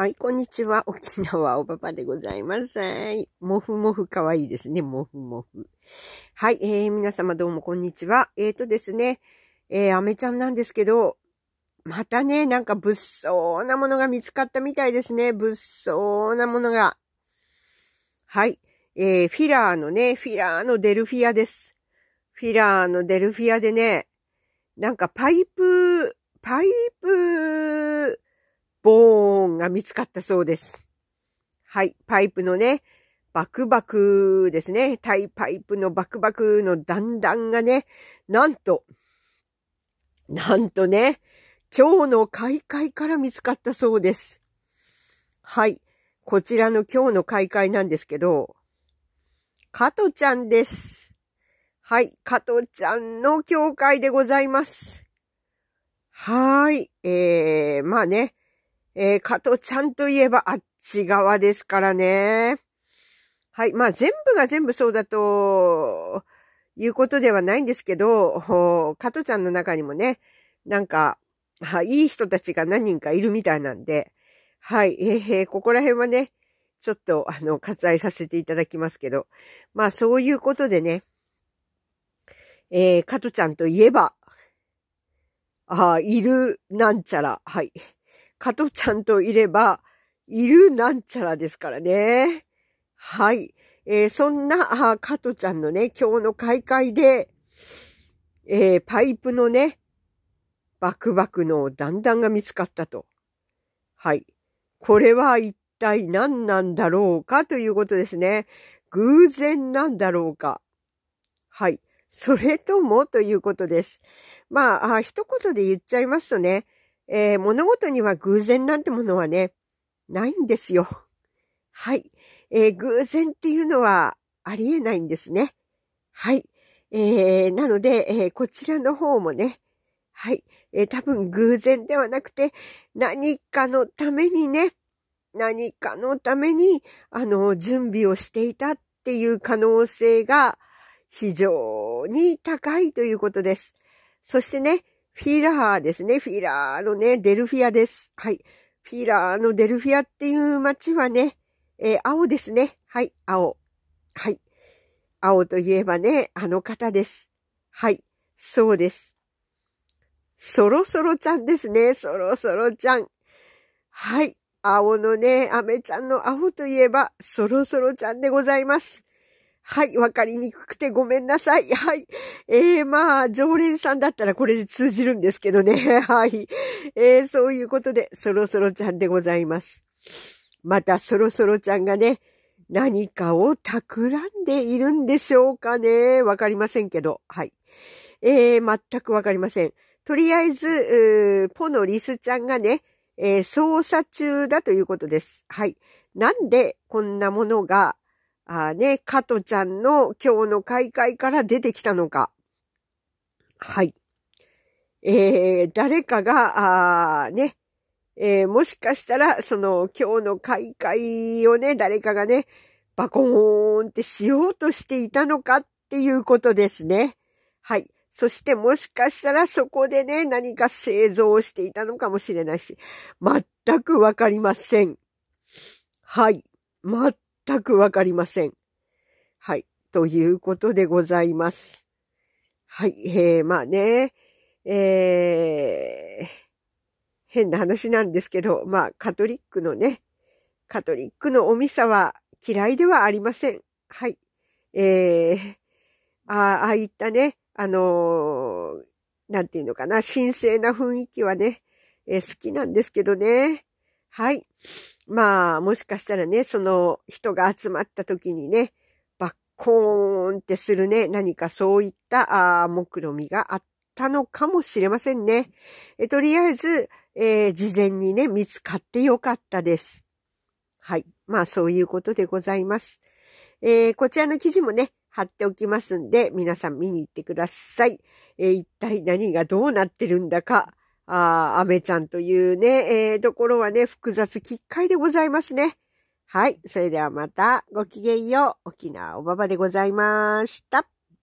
はい、こんにちは。沖縄おばばでございます。はい。もふもふかわいいですね。もふもふ。はい、えー、皆様どうもこんにちは。えーとですね、えー、アメちゃんなんですけど、またね、なんか物騒なものが見つかったみたいですね。物騒なものが。はい。えー、フィラーのね、フィラーのデルフィアです。フィラーのデルフィアでね、なんかパイプ、パイプが見つかったそうです。はい、パイプのね、バクバクですね。タイパイプのバクバクの段々がね、なんと、なんとね、今日の開会から見つかったそうです。はい。こちらの今日の開会なんですけど、加藤ちゃんです。はい。加藤ちゃんの教会でございます。はい。えー、まあね、えー、加藤ちゃんといえばあっち側ですからね。はい。まあ、全部が全部そうだと、いうことではないんですけど、加藤ちゃんの中にもね、なんか、いい人たちが何人かいるみたいなんで、はい。えー、ここら辺はね、ちょっと、あの、割愛させていただきますけど、まあ、そういうことでね、えー、加藤ちゃんといえば、あいる、なんちゃら、はい。加トちゃんといれば、いるなんちゃらですからね。はい。えー、そんな、加トちゃんのね、今日の開会で、えー、パイプのね、バクバクの段々が見つかったと。はい。これは一体何なんだろうかということですね。偶然なんだろうか。はい。それともということです。まあ、あ一言で言っちゃいますとね、えー、物事には偶然なんてものはね、ないんですよ。はい。えー、偶然っていうのはありえないんですね。はい。えー、なので、えー、こちらの方もね、はい。えー、多分偶然ではなくて、何かのためにね、何かのために、あの、準備をしていたっていう可能性が非常に高いということです。そしてね、フィーラーですね。フィーラーのね、デルフィアです。はい。フィーラーのデルフィアっていう街はね、えー、青ですね。はい、青。はい。青といえばね、あの方です。はい、そうです。そろそろちゃんですね。そろそろちゃん。はい。青のね、アメちゃんの青といえば、そろそろちゃんでございます。はい、わかりにくくてごめんなさい。はい。えー、まあ、常連さんだったらこれで通じるんですけどね。はい。えー、そういうことで、そろそろちゃんでございます。また、そろそろちゃんがね、何かを企んでいるんでしょうかね。わかりませんけど。はい。えー、全くわかりません。とりあえず、ポのリスちゃんがね、えー、捜中だということです。はい。なんでこんなものが、あね、加トちゃんの今日の開会から出てきたのか。はい。えー、誰かが、あね、えー、もしかしたら、その、今日の開会をね、誰かがね、バコーンってしようとしていたのかっていうことですね。はい。そしてもしかしたらそこでね、何か製造をしていたのかもしれないし、全くわかりません。はい。全全くわかりません。はい。ということでございます。はい。えー、まあね、えー、変な話なんですけど、まあ、カトリックのね、カトリックのおミサは嫌いではありません。はい。えー、ああいったね、あのー、なんていうのかな、神聖な雰囲気はね、えー、好きなんですけどね。はい。まあ、もしかしたらね、その人が集まった時にね、バッコーンってするね、何かそういったあ目論みがあったのかもしれませんね。えとりあえず、えー、事前にね、見つかってよかったです。はい。まあ、そういうことでございます。えー、こちらの記事もね、貼っておきますんで、皆さん見に行ってください。えー、一体何がどうなってるんだか、ああ、アメちゃんというね、えー、ところはね、複雑きっかいでございますね。はい。それではまた、ごきげんよう。沖縄おばばでございました。